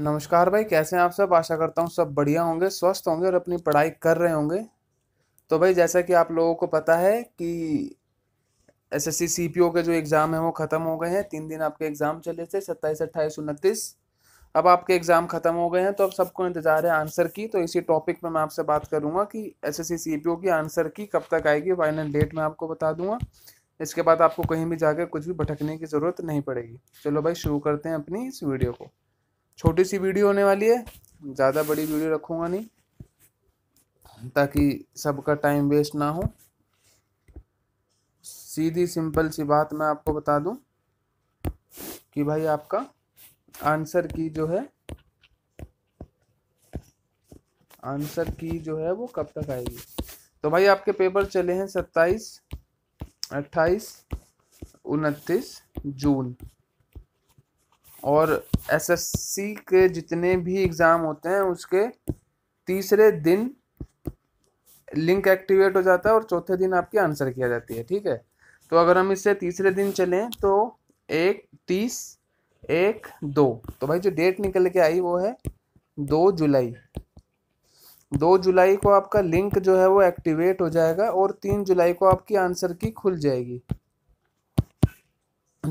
नमस्कार भाई कैसे हैं आप सब आशा करता हूँ सब बढ़िया होंगे स्वस्थ होंगे और अपनी पढ़ाई कर रहे होंगे तो भाई जैसा कि आप लोगों को पता है कि एसएससी सीपीओ के जो एग्ज़ाम है वो ख़त्म हो गए हैं तीन दिन आपके एग्ज़ाम चले थे सत्ताईस अट्ठाईस उनतीस अब आपके एग्ज़ाम ख़त्म हो गए हैं तो अब सबको इंतज़ार है आंसर की तो इसी टॉपिक में मैं आपसे बात करूँगा कि एस एस की आंसर की कब तक आएगी फाइनल डेट मैं आपको बता दूँगा इसके बाद आपको कहीं भी जाकर कुछ भी भटकने की ज़रूरत नहीं पड़ेगी चलो भाई शुरू करते हैं अपनी इस वीडियो को छोटी सी वीडियो होने वाली है ज़्यादा बड़ी वीडियो रखूँगा नहीं ताकि सबका टाइम वेस्ट ना हो सीधी सिंपल सी बात मैं आपको बता दूं कि भाई आपका आंसर की जो है आंसर की जो है वो कब तक आएगी तो भाई आपके पेपर चले हैं सत्ताईस अट्ठाईस उनतीस जून और एसएससी के जितने भी एग्ज़ाम होते हैं उसके तीसरे दिन लिंक एक्टिवेट हो जाता है और चौथे दिन आपकी आंसर किया जाती है ठीक है तो अगर हम इससे तीसरे दिन चलें तो एक तीस एक दो तो भाई जो डेट निकल के आई वो है दो जुलाई दो जुलाई को आपका लिंक जो है वो एक्टिवेट हो जाएगा और तीन जुलाई को आपकी आंसर की खुल जाएगी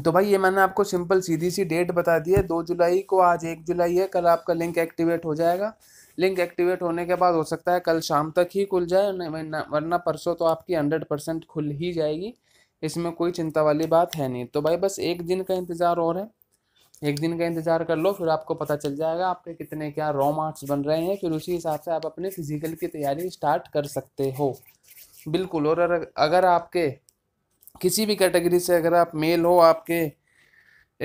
तो भाई ये मैंने आपको सिंपल सीधी सी डेट बता दी है दो जुलाई को आज एक जुलाई है कल आपका लिंक एक्टिवेट हो जाएगा लिंक एक्टिवेट होने के बाद हो सकता है कल शाम तक ही खुल जाए वरना परसों तो आपकी हंड्रेड परसेंट खुल ही जाएगी इसमें कोई चिंता वाली बात है नहीं तो भाई बस एक दिन का इंतज़ार और है एक दिन का इंतज़ार कर लो फिर आपको पता चल जाएगा आपके कितने क्या रॉ मार्क्स बन रहे हैं फिर उसी हिसाब से आप अपने फिजिकल की तैयारी स्टार्ट कर सकते हो बिल्कुल और अगर आपके किसी भी कैटेगरी से अगर आप मेल हो आपके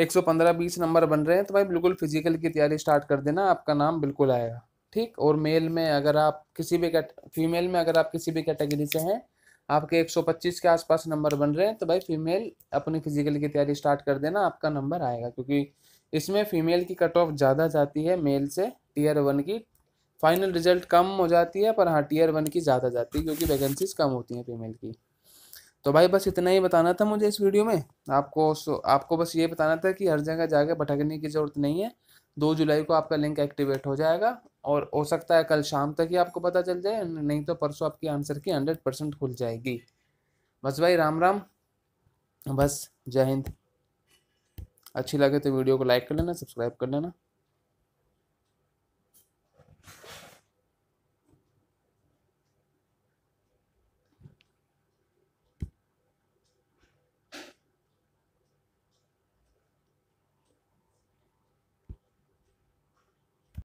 115 20 नंबर बन रहे हैं तो भाई बिल्कुल फिजिकल की तैयारी स्टार्ट कर देना आपका नाम बिल्कुल आएगा ठीक और मेल में अगर आप किसी भी फीमेल में अगर आप किसी भी कैटेगरी से हैं आपके 125 के आसपास नंबर बन रहे हैं तो भाई फीमेल अपनी फिजिकल की तैयारी स्टार्ट कर देना आपका नंबर आएगा क्योंकि इसमें फीमेल की कट ऑफ ज़्यादा जाती है मेल से टीयर वन की फाइनल रिजल्ट कम हो जाती है पर हाँ टीयर वन की ज़्यादा जाती है क्योंकि वैकेंसीज कम होती हैं फीमेल की तो भाई बस इतना ही बताना था मुझे इस वीडियो में आपको आपको बस ये बताना था कि हर जगह जाके भटकने की ज़रूरत नहीं है दो जुलाई को आपका लिंक एक्टिवेट हो जाएगा और हो सकता है कल शाम तक ही आपको पता चल जाए नहीं तो परसों आपकी आंसर की हंड्रेड परसेंट खुल जाएगी बस भाई राम राम बस जय हिंद अच्छी लगे तो वीडियो को लाइक कर लेना सब्सक्राइब कर लेना